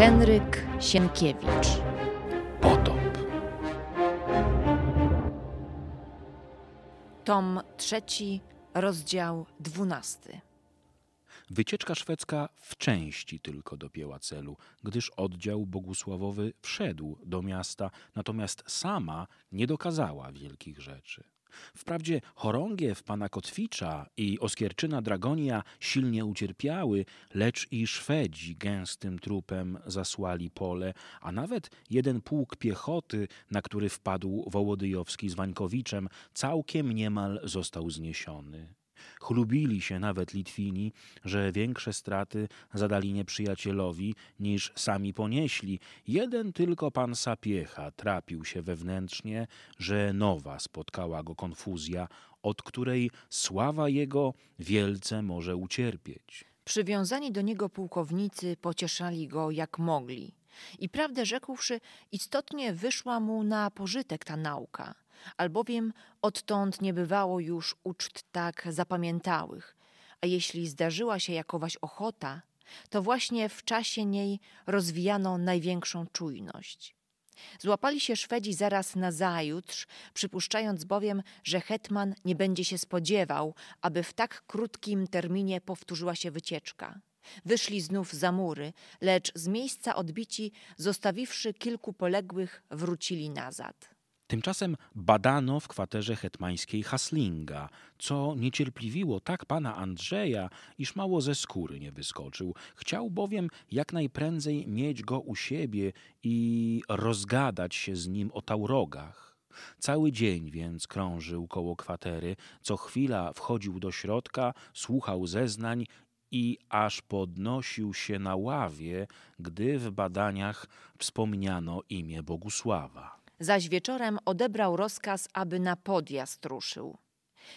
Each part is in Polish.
Henryk Sienkiewicz. Potop. Tom trzeci, rozdział dwunasty. Wycieczka szwedzka w części tylko dopięła celu, gdyż oddział bogusławowy wszedł do miasta, natomiast sama nie dokazała wielkich rzeczy. Wprawdzie chorągiew pana Kotwicza i oskierczyna Dragonia silnie ucierpiały, lecz i Szwedzi gęstym trupem zasłali pole, a nawet jeden pułk piechoty, na który wpadł Wołodyjowski z Wańkowiczem, całkiem niemal został zniesiony. Chlubili się nawet Litwini, że większe straty zadali nieprzyjacielowi niż sami ponieśli. Jeden tylko pan Sapiecha trapił się wewnętrznie, że nowa spotkała go konfuzja, od której sława jego wielce może ucierpieć. Przywiązani do niego pułkownicy pocieszali go jak mogli. I prawdę rzekłszy, istotnie wyszła mu na pożytek ta nauka – albowiem odtąd nie bywało już uczt tak zapamiętałych, a jeśli zdarzyła się jakowaś ochota, to właśnie w czasie niej rozwijano największą czujność. Złapali się Szwedzi zaraz nazajutrz, przypuszczając bowiem, że hetman nie będzie się spodziewał, aby w tak krótkim terminie powtórzyła się wycieczka. Wyszli znów za mury, lecz z miejsca odbici, zostawiwszy kilku poległych, wrócili nazad. Tymczasem badano w kwaterze hetmańskiej Haslinga, co niecierpliwiło tak pana Andrzeja, iż mało ze skóry nie wyskoczył. Chciał bowiem jak najprędzej mieć go u siebie i rozgadać się z nim o taurogach. Cały dzień więc krążył koło kwatery, co chwila wchodził do środka, słuchał zeznań i aż podnosił się na ławie, gdy w badaniach wspomniano imię Bogusława zaś wieczorem odebrał rozkaz, aby na podjazd ruszył.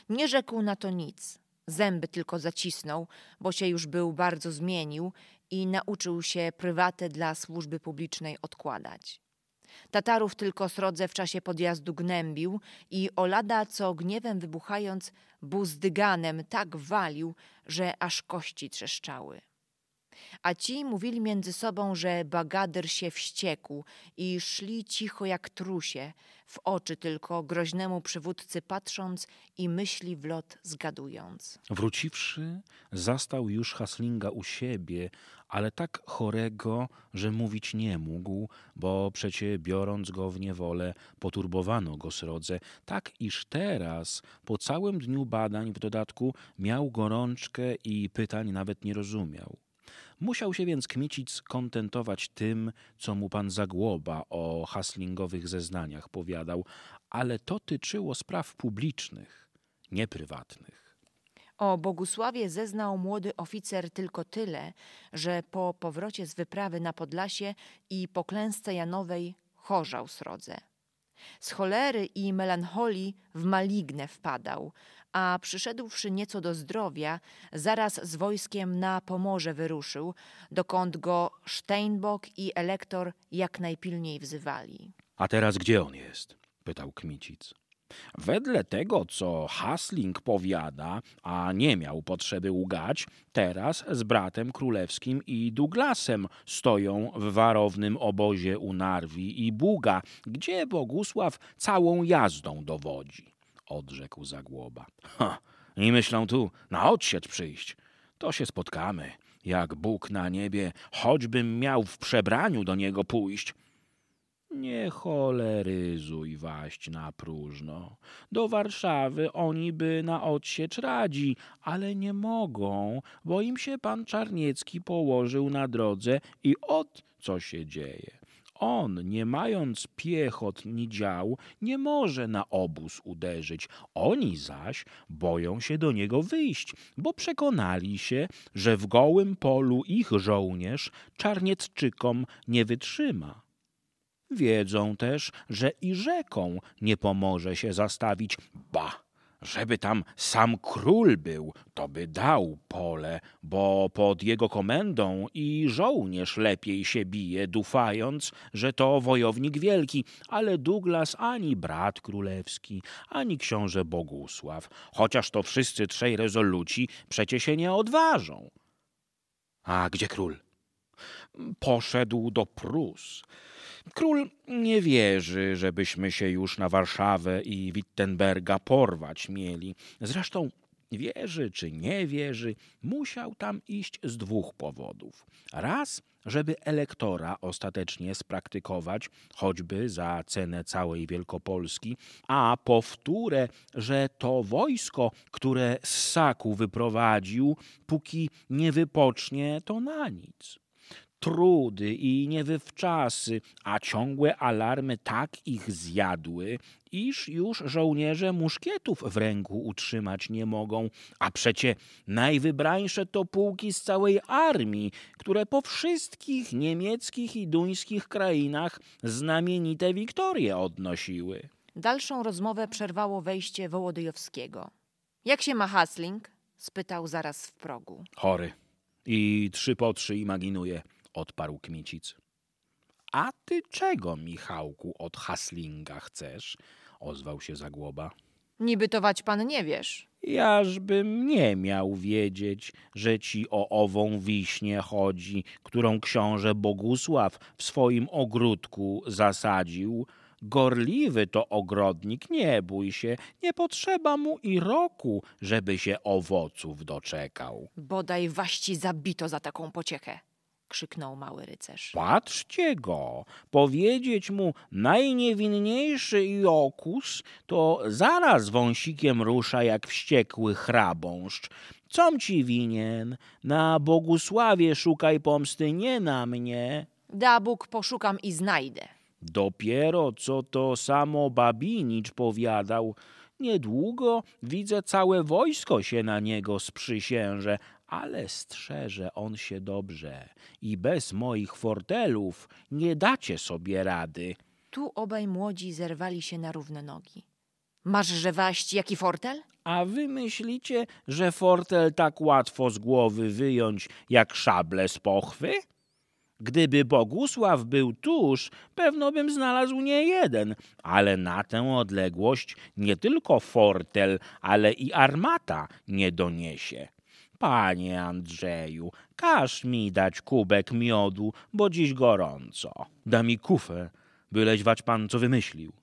Nie rzekł na to nic, zęby tylko zacisnął, bo się już był bardzo zmienił i nauczył się prywatę dla służby publicznej odkładać. Tatarów tylko srodze w czasie podjazdu gnębił i Olada, co gniewem wybuchając, buzdyganem tak walił, że aż kości trzeszczały. A ci mówili między sobą, że bagader się wściekł i szli cicho jak trusie, w oczy tylko groźnemu przywódcy patrząc i myśli w lot zgadując. Wróciwszy, zastał już Haslinga u siebie, ale tak chorego, że mówić nie mógł, bo przecie biorąc go w niewolę, poturbowano go srodze, tak iż teraz, po całym dniu badań w dodatku, miał gorączkę i pytań nawet nie rozumiał. Musiał się więc kmicić kontentować tym, co mu pan Zagłoba o haslingowych zeznaniach powiadał, ale to tyczyło spraw publicznych, nie prywatnych. O Bogusławie zeznał młody oficer tylko tyle, że po powrocie z wyprawy na Podlasie i po klęsce Janowej chorzał srodze. Z cholery i melancholii w malignę wpadał, a przyszedłszy nieco do zdrowia, zaraz z wojskiem na Pomorze wyruszył, dokąd go Steinbock i elektor jak najpilniej wzywali. A teraz gdzie on jest? pytał Kmicic. Wedle tego, co Hasling powiada, a nie miał potrzeby łgać, teraz z bratem królewskim i Douglasem stoją w warownym obozie u Narwi i Buga, gdzie Bogusław całą jazdą dowodzi odrzekł Zagłoba. Ha, i myślą tu na odsiecz przyjść. To się spotkamy, jak Bóg na niebie, choćbym miał w przebraniu do niego pójść. Nie choleryzuj waść na próżno. Do Warszawy oni by na odsiecz radzi, ale nie mogą, bo im się pan Czarniecki położył na drodze i od co się dzieje on, nie mając piechot ni dział, nie może na obóz uderzyć. Oni zaś boją się do niego wyjść, bo przekonali się, że w gołym polu ich żołnierz czarniecczykom nie wytrzyma. Wiedzą też, że i rzeką nie pomoże się zastawić. Ba! Żeby tam sam król był, to by dał pole, bo pod jego komendą i żołnierz lepiej się bije, dufając, że to wojownik wielki, ale Douglas ani brat królewski, ani książę Bogusław, chociaż to wszyscy trzej rezoluci przecie się nie odważą. A gdzie król? Poszedł do Prus. Król nie wierzy, żebyśmy się już na Warszawę i Wittenberga porwać mieli. Zresztą wierzy czy nie wierzy, musiał tam iść z dwóch powodów. Raz, żeby elektora ostatecznie spraktykować, choćby za cenę całej Wielkopolski, a powtórę, że to wojsko, które z Saku wyprowadził, póki nie wypocznie, to na nic trudy i niewywczasy, a ciągłe alarmy tak ich zjadły, iż już żołnierze muszkietów w ręku utrzymać nie mogą, a przecie najwybrańsze to pułki z całej armii, które po wszystkich niemieckich i duńskich krainach znamienite wiktorie odnosiły. Dalszą rozmowę przerwało wejście Wołodyjowskiego. Jak się ma Hasling? spytał zaraz w progu. Chory. I trzy po trzy imaginuje odparł Kmicic. A ty czego, Michałku, od haslinga chcesz? Ozwał się Zagłoba. Niby to pan nie wiesz. Jażbym nie miał wiedzieć, że ci o ową wiśnię chodzi, którą książę Bogusław w swoim ogródku zasadził. Gorliwy to ogrodnik, nie bój się, nie potrzeba mu i roku, żeby się owoców doczekał. Bodaj waści zabito za taką pociechę krzyknął mały rycerz. Patrzcie go, powiedzieć mu najniewinniejszy i to zaraz wąsikiem rusza jak wściekły hrabąszcz. Com ci winien? Na Bogusławie szukaj pomsty, nie na mnie. Da Bóg, poszukam i znajdę. Dopiero co to samo Babinicz powiadał, niedługo widzę całe wojsko się na niego sprzysięże, ale strzeże on się dobrze i bez moich fortelów nie dacie sobie rady. Tu obaj młodzi zerwali się na równe nogi. Masz żewaść jaki fortel? A wy myślicie, że fortel tak łatwo z głowy wyjąć jak szable z pochwy? Gdyby Bogusław był tuż, pewno bym znalazł nie jeden, ale na tę odległość nie tylko fortel, ale i armata nie doniesie. Panie Andrzeju, każ mi dać kubek miodu, bo dziś gorąco. Da mi kufę, byleś wać pan co wymyślił.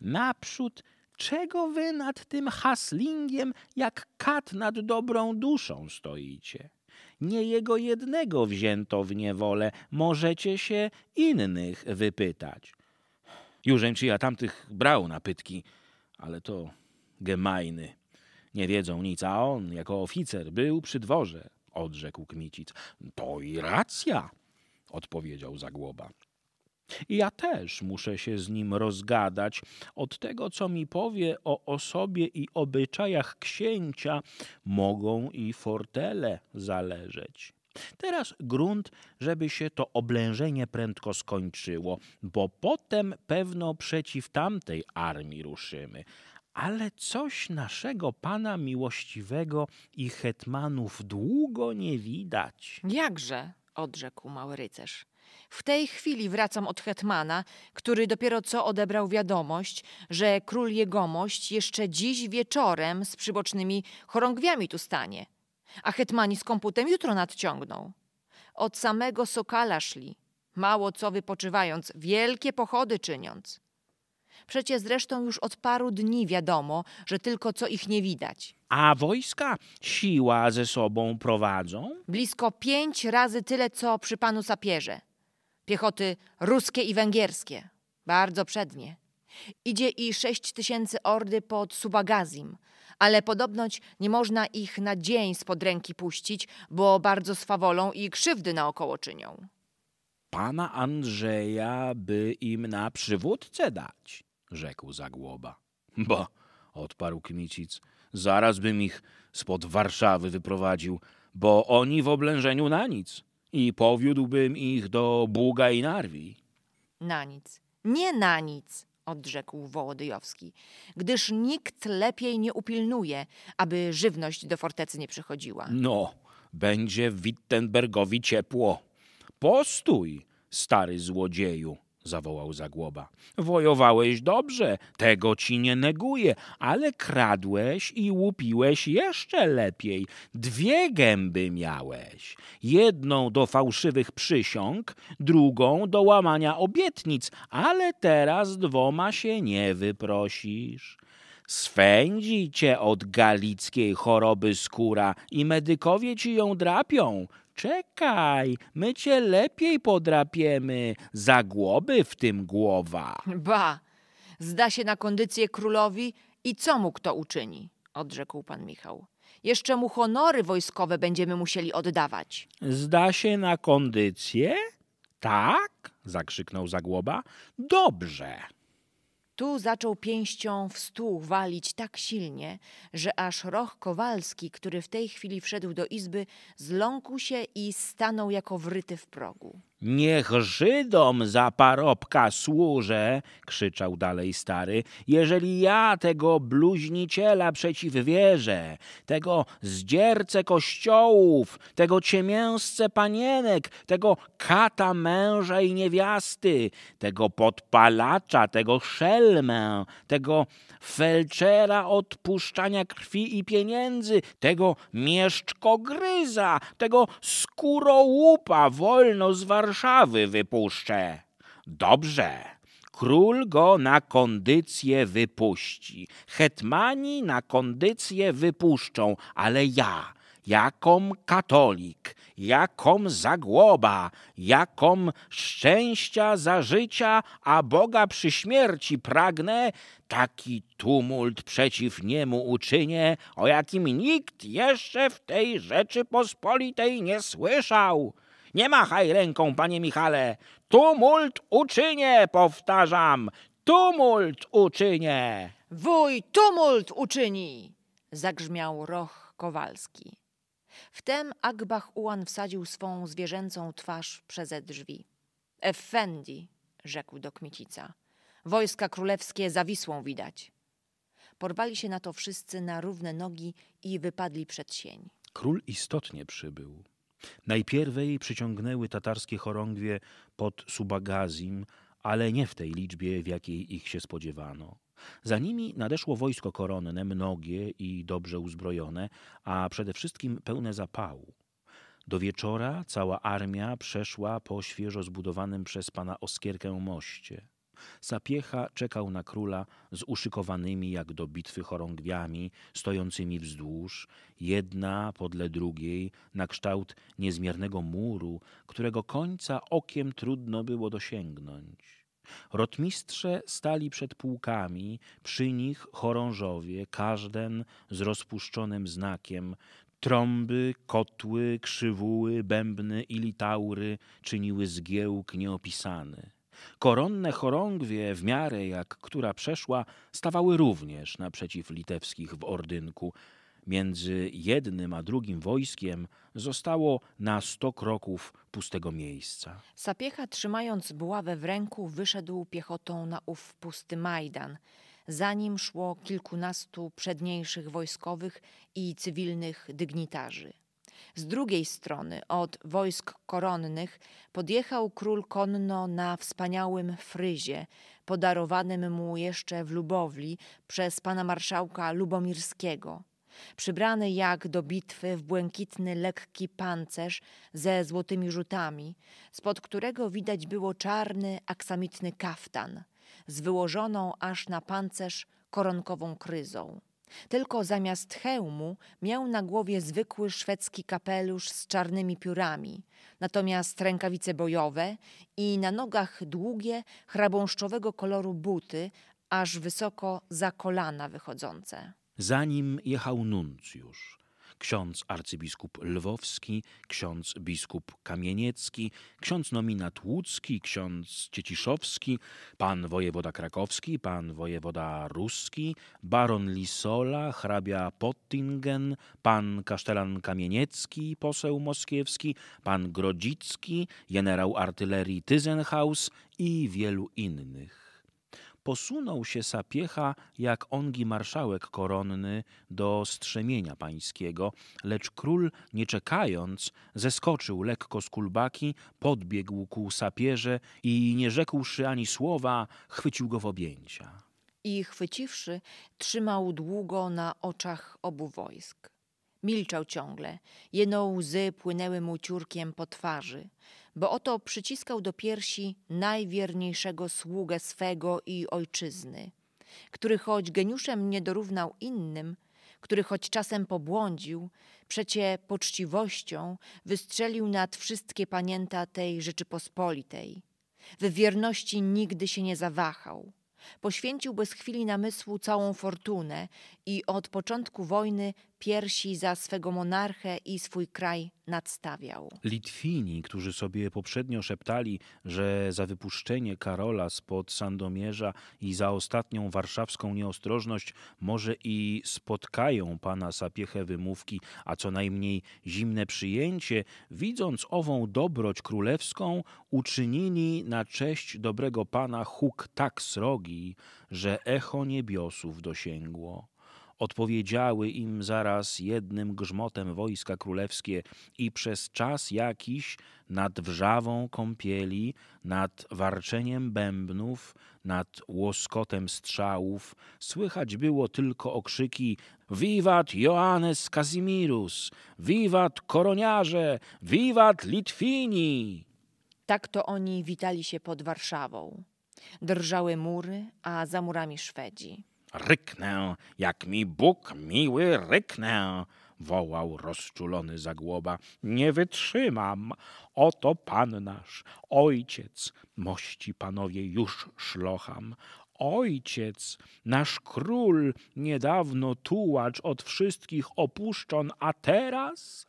Naprzód, czego wy nad tym haslingiem, jak kat nad dobrą duszą stoicie? Nie jego jednego wzięto w niewolę, możecie się innych wypytać. Jużem ci ja tamtych brał na pytki, ale to gemajny. Nie wiedzą nic, a on jako oficer był przy dworze, odrzekł Kmicic. To i racja, odpowiedział Zagłoba. Ja też muszę się z nim rozgadać. Od tego, co mi powie o osobie i obyczajach księcia, mogą i fortele zależeć. Teraz grunt, żeby się to oblężenie prędko skończyło, bo potem pewno przeciw tamtej armii ruszymy, ale coś naszego pana miłościwego i hetmanów długo nie widać. Jakże? odrzekł mały rycerz. W tej chwili wracam od hetmana, który dopiero co odebrał wiadomość, że król jegomość jeszcze dziś wieczorem z przybocznymi chorągwiami tu stanie, a hetmani z komputem jutro nadciągną. Od samego Sokala szli, mało co wypoczywając, wielkie pochody czyniąc. Przecież zresztą już od paru dni wiadomo, że tylko co ich nie widać. A wojska siła ze sobą prowadzą? Blisko pięć razy tyle, co przy panu sapierze. Piechoty ruskie i węgierskie, bardzo przednie. Idzie i sześć tysięcy ordy pod Subagazim, ale podobnoć nie można ich na dzień spod ręki puścić, bo bardzo swawolą i krzywdy naokoło czynią. Pana Andrzeja by im na przywódcę dać rzekł Zagłoba. Bo, odparł Kmicic, zaraz bym ich spod Warszawy wyprowadził, bo oni w oblężeniu na nic i powiódłbym ich do Buga i Narwi. Na nic, nie na nic, odrzekł Wołodyjowski, gdyż nikt lepiej nie upilnuje, aby żywność do fortecy nie przychodziła. No, będzie Wittenbergowi ciepło. Postój, stary złodzieju, zawołał Zagłoba. Wojowałeś dobrze, tego ci nie neguję, ale kradłeś i łupiłeś jeszcze lepiej. Dwie gęby miałeś. Jedną do fałszywych przysiąg, drugą do łamania obietnic, ale teraz dwoma się nie wyprosisz. Swędzi cię od galickiej choroby skóra i medykowie ci ją drapią. Czekaj, my cię lepiej podrapiemy. Zagłoby w tym głowa. Ba, zda się na kondycję królowi i co mu kto uczyni? Odrzekł pan Michał. Jeszcze mu honory wojskowe będziemy musieli oddawać. Zda się na kondycję? Tak? zakrzyknął Zagłoba. Dobrze. Tu zaczął pięścią w stół walić tak silnie, że aż Roch Kowalski, który w tej chwili wszedł do izby, zląkł się i stanął jako wryty w progu. Niech Żydom za parobka służę, krzyczał dalej stary, jeżeli ja tego bluźniciela przeciwwierzę, tego zdziercę kościołów, tego ciemięsce panienek, tego kata męża i niewiasty, tego podpalacza, tego szelmę, tego felczera odpuszczania krwi i pieniędzy, tego mieszczkogryza, tego skórołupa wolno Warszawy, Warszawy wypuszczę. Dobrze. Król go na kondycję wypuści. Hetmani na kondycję wypuszczą, ale ja, jakom katolik, jakom zagłoba, jakom szczęścia za życia, a Boga przy śmierci pragnę, taki tumult przeciw niemu uczynię, o jakim nikt jeszcze w tej Rzeczypospolitej nie słyszał. Nie machaj ręką, panie Michale. Tumult uczynię, powtarzam. Tumult uczynię. Wuj tumult uczyni, zagrzmiał roch Kowalski. Wtem Akbach Ułan wsadził swą zwierzęcą twarz przeze drzwi. Effendi, rzekł do Kmicica. Wojska królewskie zawisłą widać. Porwali się na to wszyscy na równe nogi i wypadli przed sień. Król istotnie przybył. Najpierwej przyciągnęły tatarskie chorągwie pod Subagazim, ale nie w tej liczbie, w jakiej ich się spodziewano. Za nimi nadeszło wojsko koronne, mnogie i dobrze uzbrojone, a przede wszystkim pełne zapału. Do wieczora cała armia przeszła po świeżo zbudowanym przez pana Oskierkę moście. Sapiecha czekał na króla z uszykowanymi jak do bitwy chorągwiami, stojącymi wzdłuż, jedna podle drugiej, na kształt niezmiernego muru, którego końca okiem trudno było dosięgnąć. Rotmistrze stali przed pułkami, przy nich chorążowie, każden z rozpuszczonym znakiem, Trąby, kotły, krzywuły, bębny i litaury czyniły zgiełk nieopisany. Koronne chorągwie, w miarę jak która przeszła, stawały również naprzeciw litewskich w ordynku. Między jednym a drugim wojskiem zostało na sto kroków pustego miejsca. Sapiecha, trzymając buławę w ręku, wyszedł piechotą na ów pusty Majdan. Za nim szło kilkunastu przedniejszych wojskowych i cywilnych dygnitarzy. Z drugiej strony od wojsk koronnych podjechał król konno na wspaniałym fryzie, podarowanym mu jeszcze w Lubowli przez pana marszałka Lubomirskiego. Przybrany jak do bitwy w błękitny lekki pancerz ze złotymi rzutami, spod którego widać było czarny aksamitny kaftan z wyłożoną aż na pancerz koronkową kryzą. Tylko zamiast hełmu miał na głowie zwykły szwedzki kapelusz z czarnymi piórami, natomiast rękawice bojowe i na nogach długie, chrabąszczowego koloru buty, aż wysoko za kolana wychodzące. Zanim jechał nuncjusz ksiądz arcybiskup Lwowski, ksiądz biskup Kamieniecki, ksiądz nominat Łódzki, ksiądz Cieciszowski, pan wojewoda krakowski, pan wojewoda ruski, baron Lisola, hrabia Pottingen, pan kasztelan Kamieniecki, poseł moskiewski, pan Grodzicki, generał artylerii Tyzenhaus i wielu innych posunął się Sapiecha jak ongi marszałek koronny do strzemienia pańskiego, lecz król, nie czekając, zeskoczył lekko z kulbaki, podbiegł ku Sapierze i nie rzekłszy ani słowa, chwycił go w objęcia. I chwyciwszy, trzymał długo na oczach obu wojsk. Milczał ciągle, jeno łzy płynęły mu ciurkiem po twarzy – bo oto przyciskał do piersi najwierniejszego sługę swego i ojczyzny, który choć geniuszem nie dorównał innym, który choć czasem pobłądził, przecie poczciwością wystrzelił nad wszystkie panięta tej Rzeczypospolitej. W wierności nigdy się nie zawahał. Poświęcił bez chwili namysłu całą fortunę i od początku wojny piersi za swego monarchę i swój kraj nadstawiał. Litwini, którzy sobie poprzednio szeptali, że za wypuszczenie Karola spod Sandomierza i za ostatnią warszawską nieostrożność może i spotkają pana Sapiechę wymówki, a co najmniej zimne przyjęcie, widząc ową dobroć królewską, uczynili na cześć dobrego pana huk tak srogi, że echo niebiosów dosięgło. Odpowiedziały im zaraz jednym grzmotem wojska królewskie i przez czas jakiś nad wrzawą kąpieli, nad warczeniem bębnów, nad łoskotem strzałów słychać było tylko okrzyki Wiwat Joannes Kazimirus! Wiwat koroniarze! Wiwat Litwini! Tak to oni witali się pod Warszawą. Drżały mury, a za murami Szwedzi. Ryknę, jak mi Bóg miły, ryknę wołał rozczulony zagłoba. Nie wytrzymam. Oto pan nasz, ojciec, mości panowie już szlocham. Ojciec, nasz król, niedawno tułacz od wszystkich opuszczon, a teraz,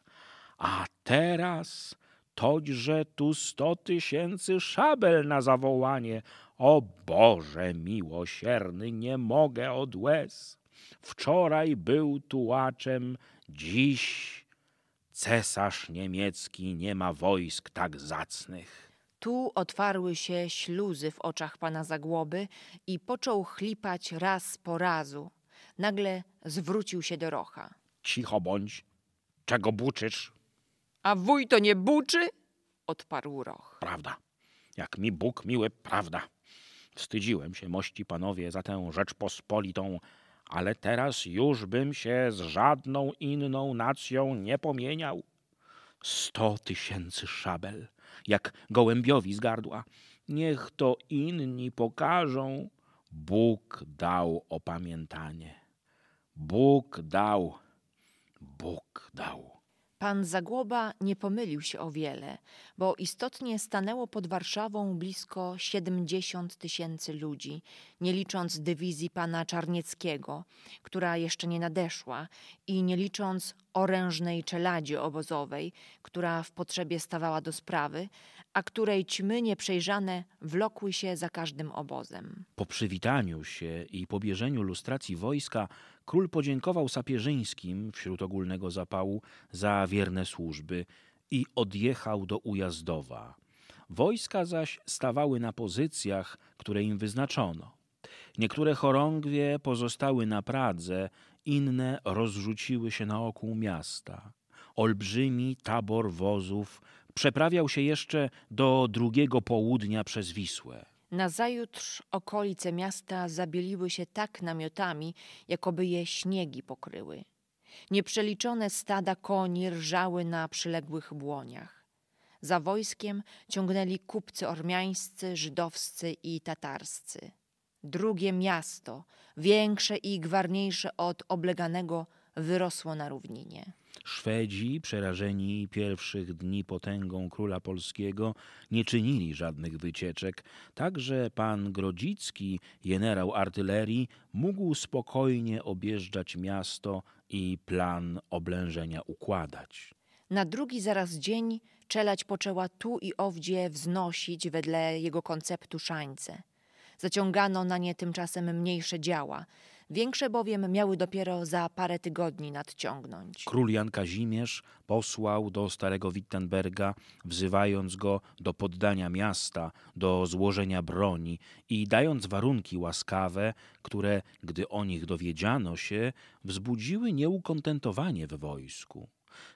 a teraz toćże tu sto tysięcy szabel na zawołanie. O Boże miłosierny, nie mogę od łez. Wczoraj był tułaczem, dziś cesarz niemiecki nie ma wojsk tak zacnych. Tu otwarły się śluzy w oczach pana Zagłoby i począł chlipać raz po razu. Nagle zwrócił się do Rocha. Cicho bądź, czego buczysz? A wuj to nie buczy? Odparł Roch. Prawda. Jak mi Bóg miły, prawda. Wstydziłem się, mości panowie, za tę rzecz pospolitą, ale teraz już bym się z żadną inną nacją nie pomieniał. Sto tysięcy szabel, jak gołębiowi z gardła. Niech to inni pokażą. Bóg dał opamiętanie. Bóg dał. Bóg dał. Pan Zagłoba nie pomylił się o wiele, bo istotnie stanęło pod Warszawą blisko 70 tysięcy ludzi, nie licząc dywizji pana Czarnieckiego, która jeszcze nie nadeszła, i nie licząc orężnej czeladzi obozowej, która w potrzebie stawała do sprawy, a której ćmy nieprzejrzane wlokły się za każdym obozem. Po przywitaniu się i pobierzeniu lustracji wojska Król podziękował Sapieżyńskim wśród ogólnego zapału za wierne służby i odjechał do Ujazdowa. Wojska zaś stawały na pozycjach, które im wyznaczono. Niektóre chorągwie pozostały na Pradze, inne rozrzuciły się na oku miasta. Olbrzymi tabor wozów przeprawiał się jeszcze do drugiego południa przez Wisłę. Nazajutrz okolice miasta zabieliły się tak namiotami, jakoby je śniegi pokryły. Nieprzeliczone stada koni rżały na przyległych błoniach. Za wojskiem ciągnęli kupcy ormiańscy, żydowscy i tatarscy. Drugie miasto, większe i gwarniejsze od obleganego, wyrosło na równinie. Szwedzi, przerażeni pierwszych dni potęgą króla polskiego, nie czynili żadnych wycieczek, także pan Grodzicki, generał artylerii, mógł spokojnie objeżdżać miasto i plan oblężenia układać. Na drugi zaraz dzień czelać poczęła tu i owdzie wznosić wedle jego konceptu szańce. Zaciągano na nie tymczasem mniejsze działa – Większe bowiem miały dopiero za parę tygodni nadciągnąć. Król Jan Kazimierz posłał do starego Wittenberga, wzywając go do poddania miasta, do złożenia broni i dając warunki łaskawe, które, gdy o nich dowiedziano się, wzbudziły nieukontentowanie w wojsku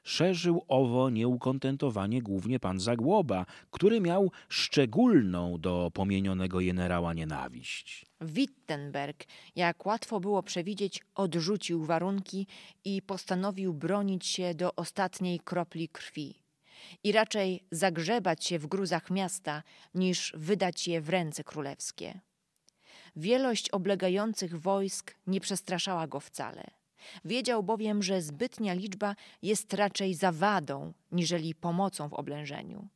szerzył owo nieukontentowanie głównie pan Zagłoba, który miał szczególną do pomienionego generała nienawiść. Wittenberg, jak łatwo było przewidzieć, odrzucił warunki i postanowił bronić się do ostatniej kropli krwi. I raczej zagrzebać się w gruzach miasta, niż wydać je w ręce królewskie. Wielość oblegających wojsk nie przestraszała go wcale. Wiedział bowiem, że zbytnia liczba jest raczej zawadą, niżeli pomocą w oblężeniu.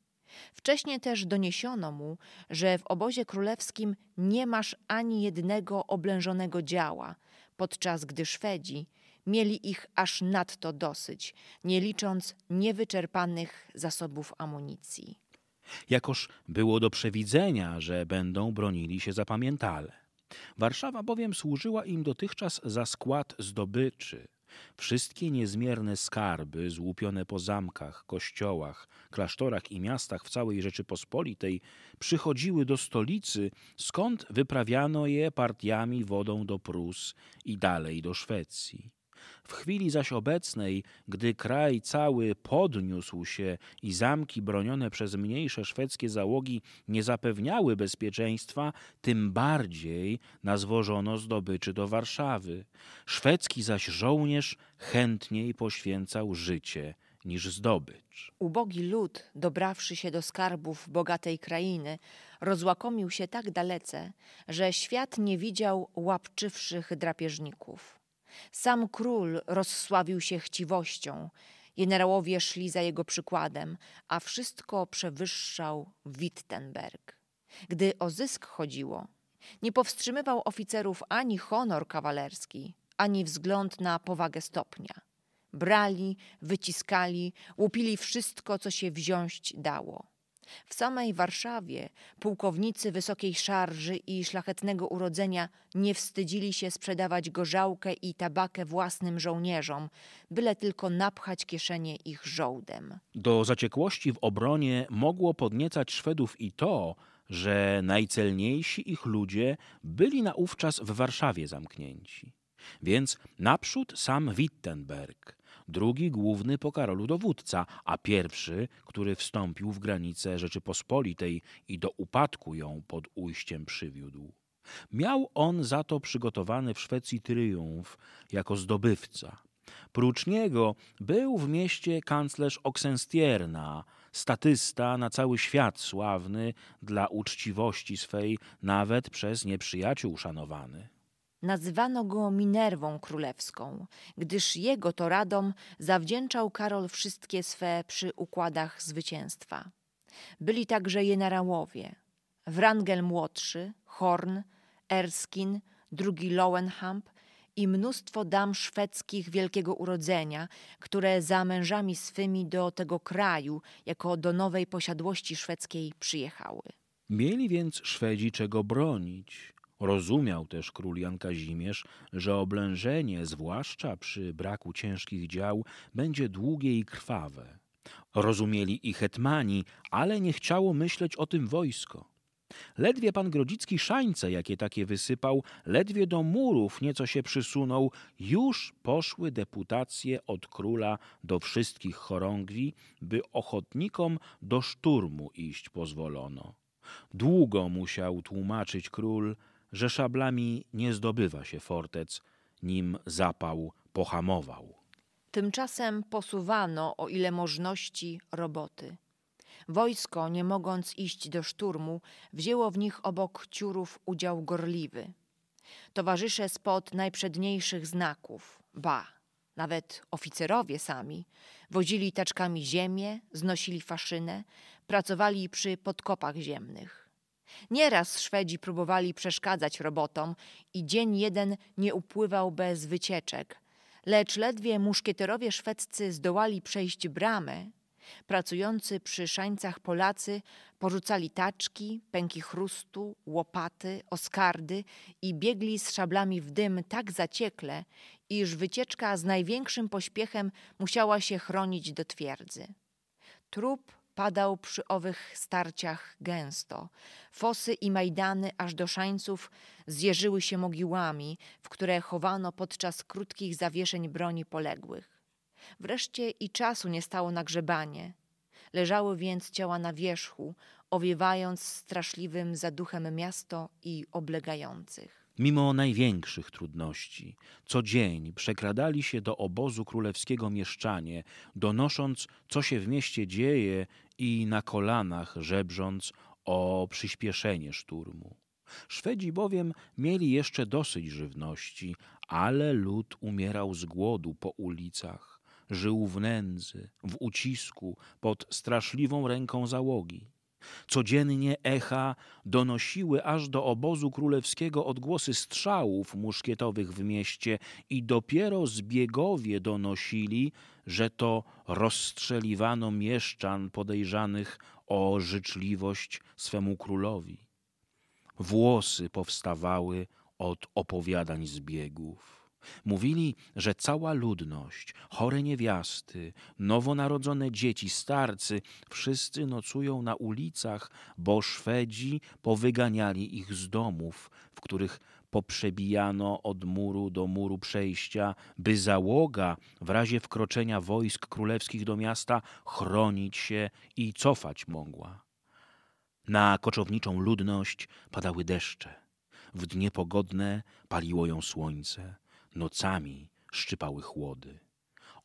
Wcześniej też doniesiono mu, że w obozie królewskim nie masz ani jednego oblężonego działa, podczas gdy Szwedzi mieli ich aż nadto dosyć, nie licząc niewyczerpanych zasobów amunicji. Jakoż było do przewidzenia, że będą bronili się zapamiętale. Warszawa bowiem służyła im dotychczas za skład zdobyczy. Wszystkie niezmierne skarby złupione po zamkach, kościołach, klasztorach i miastach w całej Rzeczypospolitej przychodziły do stolicy, skąd wyprawiano je partiami wodą do Prus i dalej do Szwecji. W chwili zaś obecnej, gdy kraj cały podniósł się i zamki bronione przez mniejsze szwedzkie załogi nie zapewniały bezpieczeństwa, tym bardziej nazwożono zdobyczy do Warszawy. Szwedzki zaś żołnierz chętniej poświęcał życie niż zdobycz. Ubogi lud, dobrawszy się do skarbów bogatej krainy, rozłakomił się tak dalece, że świat nie widział łapczywszych drapieżników. Sam król rozsławił się chciwością, generałowie szli za jego przykładem, a wszystko przewyższał Wittenberg. Gdy o zysk chodziło, nie powstrzymywał oficerów ani honor kawalerski, ani wzgląd na powagę stopnia. Brali, wyciskali, łupili wszystko, co się wziąć dało. W samej Warszawie pułkownicy wysokiej szarży i szlachetnego urodzenia nie wstydzili się sprzedawać gorzałkę i tabakę własnym żołnierzom, byle tylko napchać kieszenie ich żołdem. Do zaciekłości w obronie mogło podniecać Szwedów i to, że najcelniejsi ich ludzie byli naówczas w Warszawie zamknięci. Więc naprzód sam Wittenberg – drugi główny po Karolu dowódca, a pierwszy, który wstąpił w granice Rzeczypospolitej i do upadku ją pod ujściem przywiódł. Miał on za to przygotowany w Szwecji triumf jako zdobywca. Prócz niego był w mieście kanclerz Oksenstierna, statysta na cały świat sławny dla uczciwości swej, nawet przez nieprzyjaciół szanowany. Nazywano go Minerwą Królewską, gdyż jego to radom zawdzięczał Karol wszystkie swe przy układach zwycięstwa. Byli także jenerałowie Wrangel młodszy, Horn, Erskine, drugi Lowenhamp i mnóstwo dam szwedzkich wielkiego urodzenia, które za mężami swymi do tego kraju jako do nowej posiadłości szwedzkiej przyjechały. Mieli więc Szwedzi czego bronić Rozumiał też król Jan Kazimierz, że oblężenie, zwłaszcza przy braku ciężkich dział, będzie długie i krwawe. Rozumieli i hetmani, ale nie chciało myśleć o tym wojsko. Ledwie pan Grodzicki szańce, jakie takie wysypał, ledwie do murów nieco się przysunął, już poszły deputacje od króla do wszystkich chorągwi, by ochotnikom do szturmu iść pozwolono. Długo musiał tłumaczyć król, że szablami nie zdobywa się fortec, nim zapał pohamował. Tymczasem posuwano, o ile możności, roboty. Wojsko, nie mogąc iść do szturmu, wzięło w nich obok ciurów udział gorliwy. Towarzysze spod najprzedniejszych znaków, ba, nawet oficerowie sami, wozili taczkami ziemię, znosili faszynę, pracowali przy podkopach ziemnych. Nieraz Szwedzi próbowali przeszkadzać robotom i dzień jeden nie upływał bez wycieczek. Lecz ledwie muszkieterowie szwedzcy zdołali przejść bramę, pracujący przy szańcach Polacy porzucali taczki, pęki chrustu, łopaty, oskardy i biegli z szablami w dym tak zaciekle, iż wycieczka z największym pośpiechem musiała się chronić do twierdzy. Trup padał przy owych starciach gęsto. Fosy i majdany aż do szańców zjeżyły się mogiłami, w które chowano podczas krótkich zawieszeń broni poległych. Wreszcie i czasu nie stało na grzebanie. Leżały więc ciała na wierzchu, owiewając straszliwym zaduchem miasto i oblegających. Mimo największych trudności, co dzień przekradali się do obozu królewskiego mieszczanie, donosząc, co się w mieście dzieje i na kolanach żebrząc o przyspieszenie szturmu. Szwedzi bowiem mieli jeszcze dosyć żywności, ale lud umierał z głodu po ulicach, żył w nędzy, w ucisku, pod straszliwą ręką załogi. Codziennie echa donosiły aż do obozu królewskiego odgłosy strzałów muszkietowych w mieście i dopiero zbiegowie donosili, że to rozstrzeliwano mieszczan podejrzanych o życzliwość swemu królowi. Włosy powstawały od opowiadań zbiegów. Mówili, że cała ludność, chore niewiasty, nowonarodzone dzieci, starcy, wszyscy nocują na ulicach, bo Szwedzi powyganiali ich z domów, w których poprzebijano od muru do muru przejścia, by załoga w razie wkroczenia wojsk królewskich do miasta chronić się i cofać mogła. Na koczowniczą ludność padały deszcze. W dnie pogodne paliło ją słońce nocami szczypały chłody.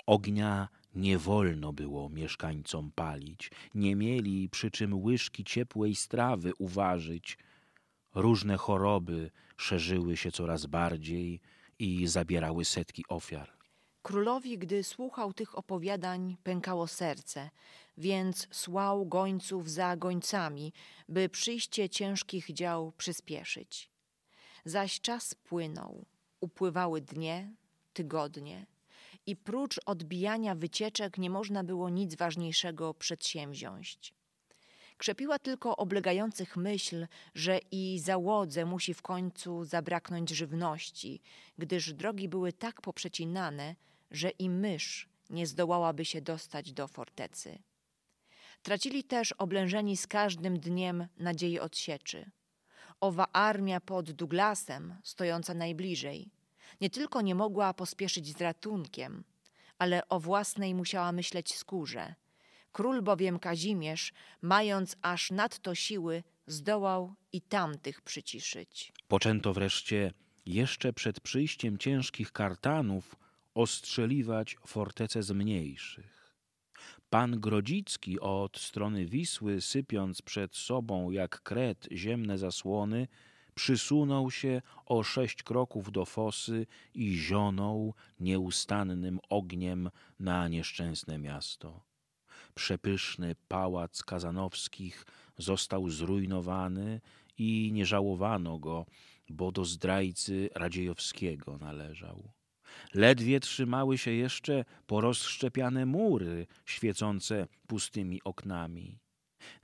Ognia nie wolno było mieszkańcom palić, nie mieli przy czym łyżki ciepłej strawy uważać. Różne choroby szerzyły się coraz bardziej i zabierały setki ofiar. Królowi, gdy słuchał tych opowiadań, pękało serce, więc słał gońców za gońcami, by przyjście ciężkich dział przyspieszyć. Zaś czas płynął. Upływały dnie, tygodnie i prócz odbijania wycieczek nie można było nic ważniejszego przedsięwziąć. Krzepiła tylko oblegających myśl, że i załodze musi w końcu zabraknąć żywności, gdyż drogi były tak poprzecinane, że i mysz nie zdołałaby się dostać do fortecy. Tracili też oblężeni z każdym dniem nadziei odsieczy owa armia pod Douglasem, stojąca najbliżej, nie tylko nie mogła pospieszyć z ratunkiem, ale o własnej musiała myśleć skórze. Król bowiem Kazimierz, mając aż nadto siły, zdołał i tamtych przyciszyć. Poczęto wreszcie, jeszcze przed przyjściem ciężkich kartanów, ostrzeliwać fortece z mniejszych. Pan Grodzicki od strony Wisły, sypiąc przed sobą jak kret ziemne zasłony, przysunął się o sześć kroków do fosy i zionął nieustannym ogniem na nieszczęsne miasto. Przepyszny pałac Kazanowskich został zrujnowany i nie żałowano go, bo do zdrajcy Radziejowskiego należał. Ledwie trzymały się jeszcze porozszczepiane mury świecące pustymi oknami.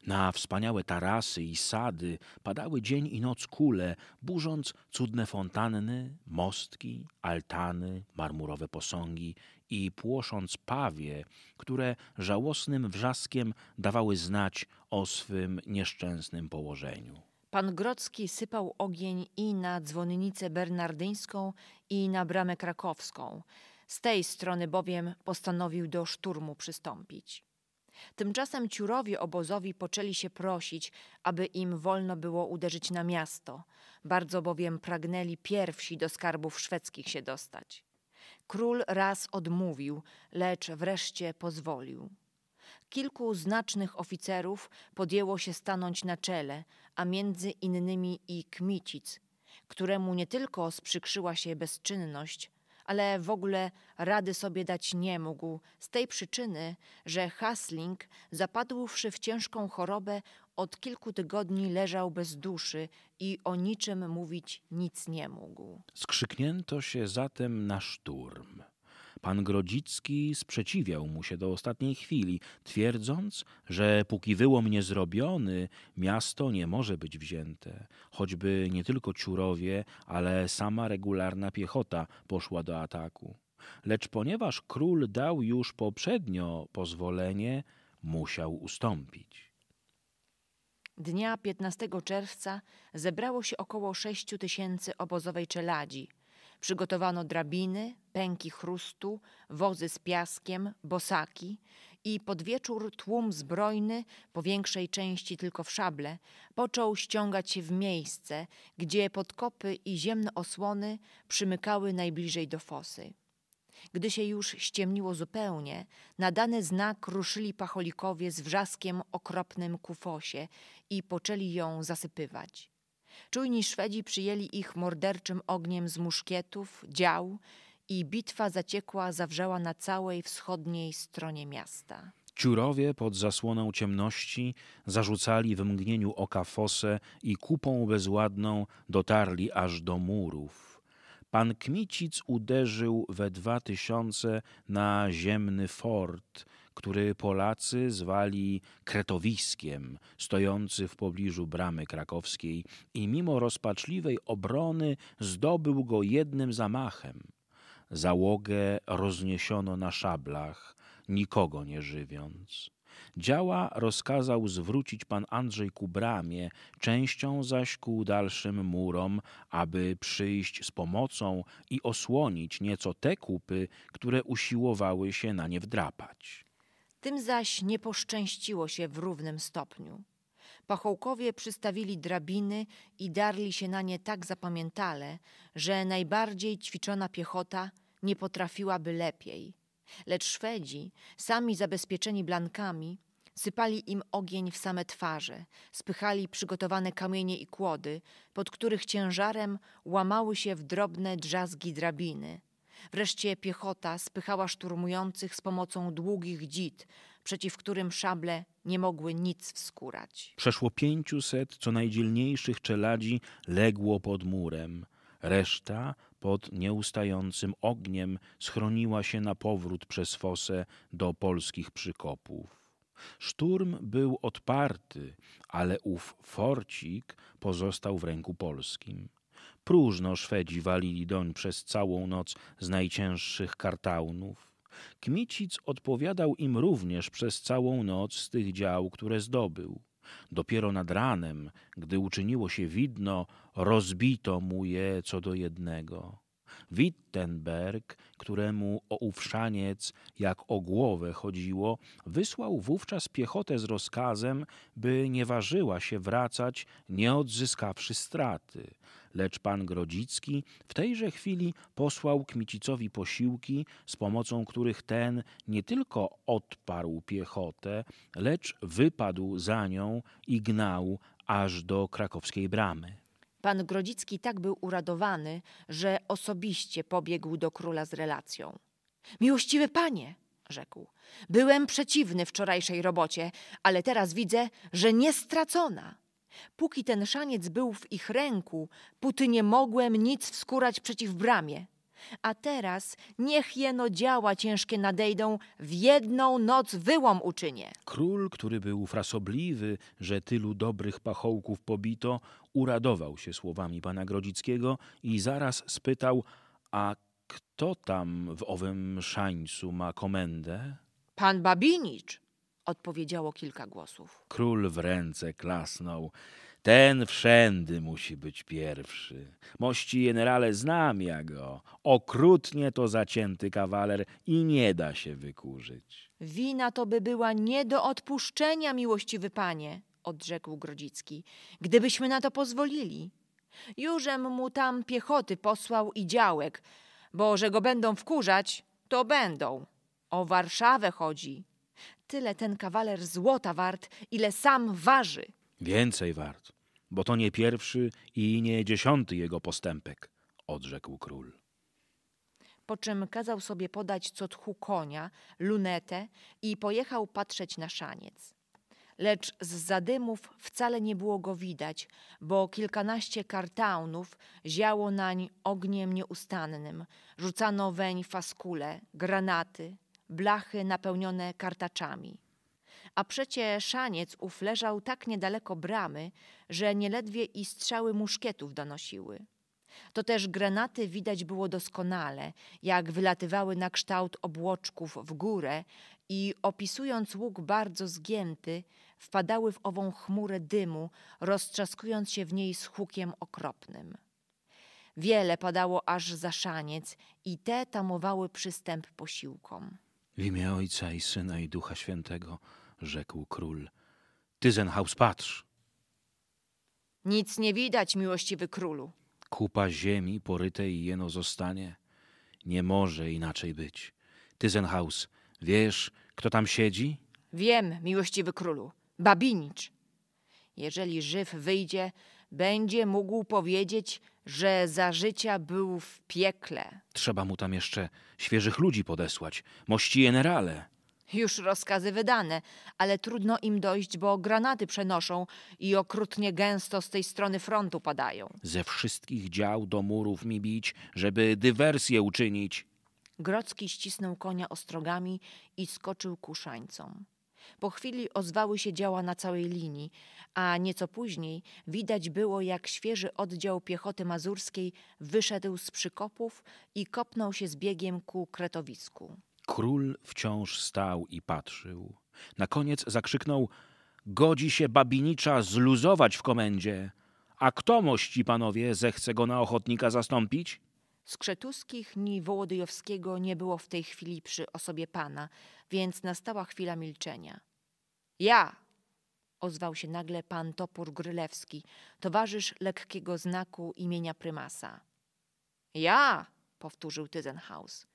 Na wspaniałe tarasy i sady padały dzień i noc kule, burząc cudne fontanny, mostki, altany, marmurowe posągi i płosząc pawie, które żałosnym wrzaskiem dawały znać o swym nieszczęsnym położeniu. Pan Grocki sypał ogień i na dzwonnicę bernardyńską, i na bramę krakowską. Z tej strony bowiem postanowił do szturmu przystąpić. Tymczasem ciurowie obozowi poczęli się prosić, aby im wolno było uderzyć na miasto, bardzo bowiem pragnęli pierwsi do skarbów szwedzkich się dostać. Król raz odmówił, lecz wreszcie pozwolił. Kilku znacznych oficerów podjęło się stanąć na czele, a między innymi i Kmicic, któremu nie tylko sprzykrzyła się bezczynność, ale w ogóle rady sobie dać nie mógł z tej przyczyny, że Hasling, zapadłszy w ciężką chorobę, od kilku tygodni leżał bez duszy i o niczym mówić nic nie mógł. Skrzyknięto się zatem na szturm. Pan Grodzicki sprzeciwiał mu się do ostatniej chwili, twierdząc, że póki wyłom nie zrobiony, miasto nie może być wzięte. Choćby nie tylko ciurowie, ale sama regularna piechota poszła do ataku. Lecz ponieważ król dał już poprzednio pozwolenie, musiał ustąpić. Dnia 15 czerwca zebrało się około 6 tysięcy obozowej czeladzi. Przygotowano drabiny, pęki chrustu, wozy z piaskiem, bosaki i pod wieczór tłum zbrojny, po większej części tylko w szable, począł ściągać się w miejsce, gdzie podkopy i ziemne osłony przymykały najbliżej do fosy. Gdy się już ściemniło zupełnie, na dany znak ruszyli pacholikowie z wrzaskiem okropnym ku fosie i poczęli ją zasypywać. Czujni Szwedzi przyjęli ich morderczym ogniem z muszkietów, dział i bitwa zaciekła zawrzała na całej wschodniej stronie miasta. Ciurowie pod zasłoną ciemności zarzucali w mgnieniu oka fosę i kupą bezładną dotarli aż do murów. Pan Kmicic uderzył we dwa tysiące na ziemny fort, który Polacy zwali Kretowiskiem, stojący w pobliżu bramy krakowskiej i mimo rozpaczliwej obrony zdobył go jednym zamachem. Załogę rozniesiono na szablach, nikogo nie żywiąc. Działa rozkazał zwrócić pan Andrzej ku bramie, częścią zaś ku dalszym murom, aby przyjść z pomocą i osłonić nieco te kupy, które usiłowały się na nie wdrapać. Tym zaś nie poszczęściło się w równym stopniu. Pachołkowie przystawili drabiny i darli się na nie tak zapamiętale, że najbardziej ćwiczona piechota nie potrafiłaby lepiej. Lecz Szwedzi, sami zabezpieczeni blankami, sypali im ogień w same twarze, spychali przygotowane kamienie i kłody, pod których ciężarem łamały się w drobne drzazgi drabiny. Wreszcie piechota spychała szturmujących z pomocą długich dzid, przeciw którym szable nie mogły nic wskurać. Przeszło pięciuset co najdzielniejszych czeladzi legło pod murem. Reszta pod nieustającym ogniem schroniła się na powrót przez fosę do polskich przykopów. Szturm był odparty, ale ów forcik pozostał w ręku polskim. Próżno Szwedzi walili doń przez całą noc z najcięższych kartaunów. Kmicic odpowiadał im również przez całą noc z tych dział, które zdobył. Dopiero nad ranem, gdy uczyniło się widno, rozbito mu je co do jednego. Wittenberg, któremu o Owszaniec jak o głowę chodziło, wysłał wówczas piechotę z rozkazem, by nie ważyła się wracać, nie odzyskawszy straty. Lecz pan Grodzicki w tejże chwili posłał Kmicicowi posiłki, z pomocą których ten nie tylko odparł piechotę, lecz wypadł za nią i gnał aż do krakowskiej bramy. Pan Grodzicki tak był uradowany, że osobiście pobiegł do króla z relacją. Miłościwy panie, rzekł, byłem przeciwny wczorajszej robocie, ale teraz widzę, że nie stracona. Póki ten szaniec był w ich ręku, póty nie mogłem nic wskurać przeciw bramie. A teraz niech jeno działa ciężkie nadejdą, w jedną noc wyłom uczynię. Król, który był frasobliwy, że tylu dobrych pachołków pobito, uradował się słowami pana Grodzickiego i zaraz spytał, a kto tam w owym szańcu ma komendę? Pan Babinicz, odpowiedziało kilka głosów. Król w ręce klasnął. Ten wszędy musi być pierwszy. Mości generale, znam ja go. Okrutnie to zacięty kawaler i nie da się wykurzyć. Wina to by była nie do odpuszczenia, miłościwy panie, odrzekł Grodzicki, gdybyśmy na to pozwolili. Jużem mu tam piechoty posłał i działek, bo że go będą wkurzać, to będą. O Warszawę chodzi. Tyle ten kawaler złota wart, ile sam waży. Więcej wart bo to nie pierwszy i nie dziesiąty jego postępek, odrzekł król. Po czym kazał sobie podać co tchu konia, lunetę i pojechał patrzeć na szaniec. Lecz z zadymów wcale nie było go widać, bo kilkanaście kartaunów ziało nań ogniem nieustannym, rzucano weń faskule, granaty, blachy napełnione kartaczami. A przecie szaniec ów leżał tak niedaleko bramy, że nieledwie i strzały muszkietów donosiły. To też granaty widać było doskonale, jak wylatywały na kształt obłoczków w górę i opisując łuk bardzo zgięty, wpadały w ową chmurę dymu, roztrzaskując się w niej z hukiem okropnym. Wiele padało aż za szaniec i te tamowały przystęp posiłkom. W imię Ojca i Syna i Ducha Świętego – rzekł król. Tyzenhaus, patrz. Nic nie widać, miłościwy królu. Kupa ziemi porytej jeno zostanie. Nie może inaczej być. Tyzenhaus, wiesz, kto tam siedzi? Wiem, miłościwy królu. Babinicz. Jeżeli żyw wyjdzie, będzie mógł powiedzieć, że za życia był w piekle. Trzeba mu tam jeszcze świeżych ludzi podesłać, mości generale. Już rozkazy wydane, ale trudno im dojść, bo granaty przenoszą i okrutnie gęsto z tej strony frontu padają. Ze wszystkich dział do murów mi bić, żeby dywersję uczynić. Grocki ścisnął konia ostrogami i skoczył ku szańcom. Po chwili ozwały się działa na całej linii, a nieco później widać było, jak świeży oddział piechoty mazurskiej wyszedł z przykopów i kopnął się z biegiem ku kretowisku. Król wciąż stał i patrzył. Na koniec zakrzyknął: Godzi się babinicza zluzować w komendzie. A kto mości panowie zechce go na ochotnika zastąpić? Skrzetuskich ni Wołodyjowskiego nie było w tej chwili przy osobie pana, więc nastała chwila milczenia. Ja! ozwał się nagle pan Topór Grylewski, towarzysz lekkiego znaku imienia prymasa. Ja! powtórzył Tyzenhaus.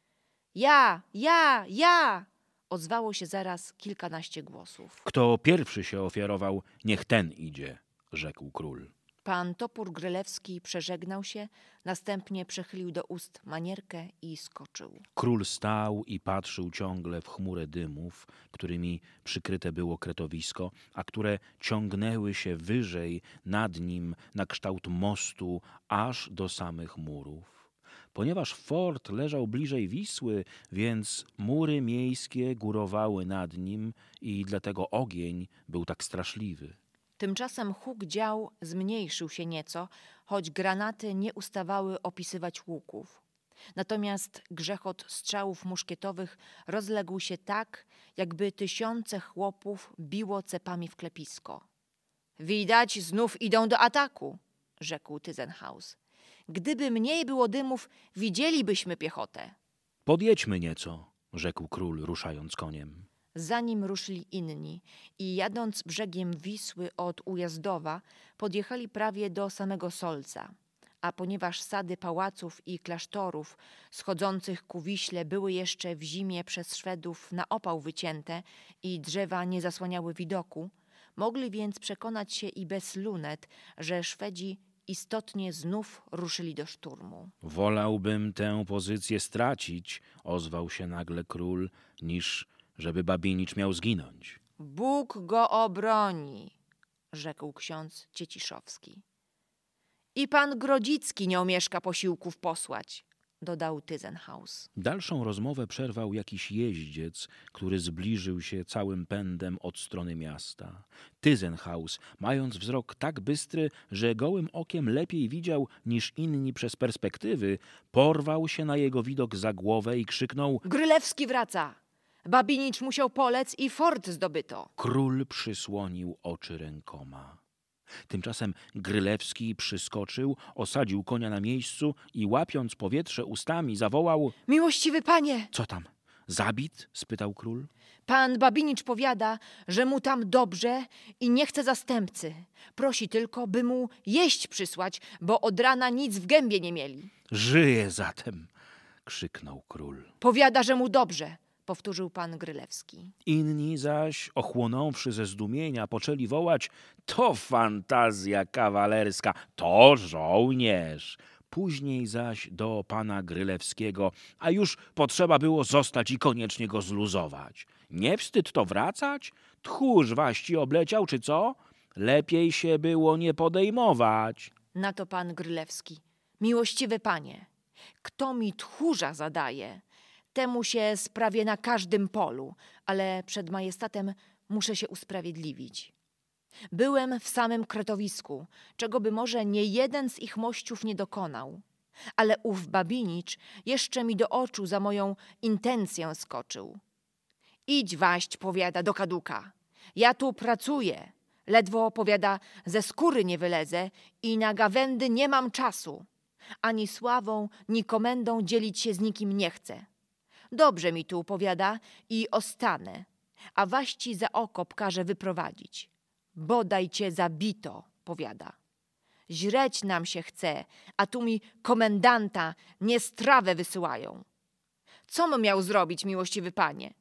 Ja, ja, ja! Ozwało się zaraz kilkanaście głosów. Kto pierwszy się ofiarował, niech ten idzie, rzekł król. Pan Topór Grylewski przeżegnał się, następnie przechylił do ust manierkę i skoczył. Król stał i patrzył ciągle w chmurę dymów, którymi przykryte było kretowisko, a które ciągnęły się wyżej nad nim na kształt mostu aż do samych murów. Ponieważ fort leżał bliżej Wisły, więc mury miejskie górowały nad nim i dlatego ogień był tak straszliwy. Tymczasem huk dział zmniejszył się nieco, choć granaty nie ustawały opisywać łuków. Natomiast grzechot strzałów muszkietowych rozległ się tak, jakby tysiące chłopów biło cepami w klepisko. Widać, znów idą do ataku, rzekł Tyzenhaus. Gdyby mniej było dymów, widzielibyśmy piechotę. Podjedźmy nieco, rzekł król, ruszając koniem. Zanim ruszyli inni i jadąc brzegiem Wisły od Ujazdowa, podjechali prawie do samego Solca. A ponieważ sady pałaców i klasztorów schodzących ku Wiśle były jeszcze w zimie przez Szwedów na opał wycięte i drzewa nie zasłaniały widoku, mogli więc przekonać się i bez lunet, że Szwedzi istotnie znów ruszyli do szturmu. Wolałbym tę pozycję stracić, ozwał się nagle król, niż żeby Babinicz miał zginąć. Bóg go obroni, rzekł ksiądz Cieciszowski. I pan Grodzicki nie omieszka posiłków posłać dodał Tyzenhaus. Dalszą rozmowę przerwał jakiś jeździec, który zbliżył się całym pędem od strony miasta. Tyzenhaus, mając wzrok tak bystry, że gołym okiem lepiej widział niż inni przez perspektywy, porwał się na jego widok za głowę i krzyknął: Grylewski wraca! Babinicz musiał polec i fort zdobyto. Król przysłonił oczy rękoma. Tymczasem Grylewski przyskoczył, osadził konia na miejscu i łapiąc powietrze ustami zawołał: Miłościwy panie! Co tam? Zabit? spytał król. Pan Babinicz powiada, że mu tam dobrze i nie chce zastępcy. Prosi tylko, by mu jeść przysłać, bo od rana nic w gębie nie mieli. Żyje zatem! krzyknął król. Powiada, że mu dobrze powtórzył pan Grylewski. Inni zaś, ochłonąwszy ze zdumienia, poczęli wołać: To fantazja kawalerska, to żołnierz. Później zaś do pana Grylewskiego, a już potrzeba było zostać i koniecznie go zluzować. Nie wstyd to wracać? Tchórz waści obleciał, czy co? Lepiej się było nie podejmować. Na to pan Grylewski. Miłościwy panie, kto mi tchórza zadaje? Temu się sprawię na każdym polu, ale przed majestatem muszę się usprawiedliwić. Byłem w samym kretowisku, czego by może nie jeden z ich mościów nie dokonał. Ale ów Babinicz jeszcze mi do oczu za moją intencję skoczył. Idź waść, powiada, do kaduka. Ja tu pracuję. Ledwo, powiada, ze skóry nie wylezę i na gawędy nie mam czasu. Ani sławą, ni komendą dzielić się z nikim nie chcę. Dobrze mi tu powiada i ostanę, a waści za okop każe wyprowadzić. Bodaj cię zabito, powiada. Źreć nam się chce, a tu mi komendanta nie strawę wysyłają. Co miał zrobić, miłościwy panie?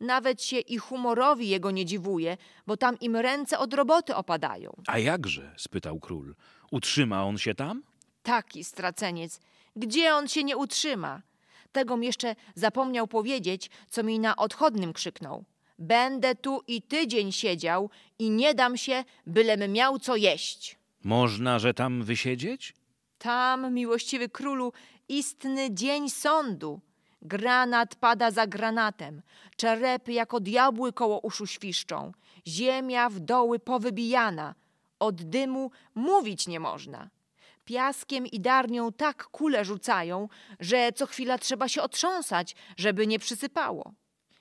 Nawet się i humorowi jego nie dziwuje, bo tam im ręce od roboty opadają. A jakże? spytał król. Utrzyma on się tam? Taki straceniec. Gdzie on się nie utrzyma? Tegom jeszcze zapomniał powiedzieć, co mi na odchodnym krzyknął. Będę tu i tydzień siedział i nie dam się, bylem miał co jeść. Można, że tam wysiedzieć? Tam, miłościwy królu, istny dzień sądu. Granat pada za granatem, czerepy jako diabły koło uszu świszczą, ziemia w doły powybijana, od dymu mówić nie można piaskiem i darnią tak kule rzucają, że co chwila trzeba się otrząsać, żeby nie przysypało.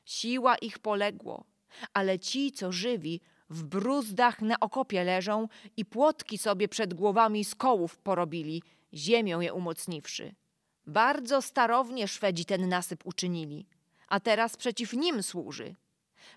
Siła ich poległo, ale ci, co żywi, w bruzdach na okopie leżą i płotki sobie przed głowami z kołów porobili, ziemią je umocniwszy. Bardzo starownie Szwedzi ten nasyp uczynili, a teraz przeciw nim służy.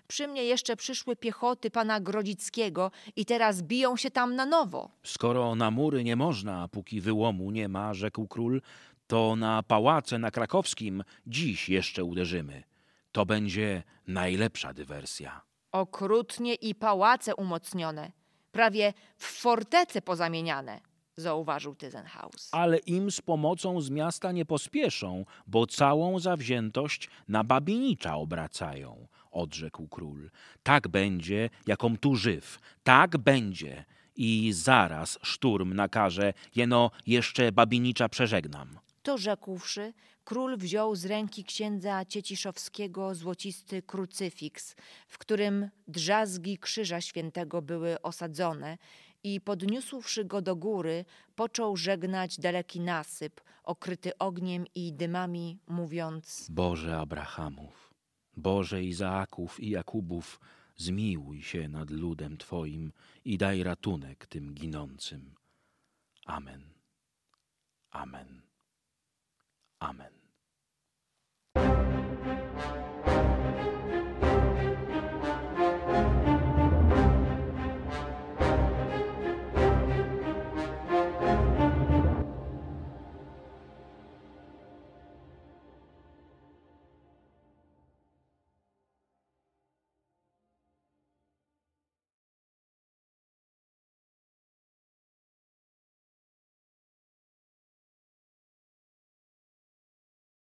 Przy mnie jeszcze przyszły piechoty pana Grodzickiego i teraz biją się tam na nowo. Skoro na mury nie można, póki wyłomu nie ma, rzekł król, to na pałace na krakowskim dziś jeszcze uderzymy. To będzie najlepsza dywersja. Okrutnie i pałace umocnione, prawie w fortece pozamieniane zauważył Tyzenhaus. Ale im z pomocą z miasta nie pospieszą, bo całą zawziętość na Babinicza obracają, odrzekł król. Tak będzie, jakom tu żyw, tak będzie. I zaraz szturm nakaże, jeno jeszcze Babinicza przeżegnam. To rzekłszy, król wziął z ręki księdza Cieciszowskiego złocisty krucyfiks, w którym drzazgi krzyża świętego były osadzone i podniósłszy go do góry, począł żegnać daleki nasyp, okryty ogniem i dymami, mówiąc: Boże Abrahamów, Boże Izaaków i Jakubów, zmiłuj się nad ludem Twoim i daj ratunek tym ginącym. Amen. Amen. Amen.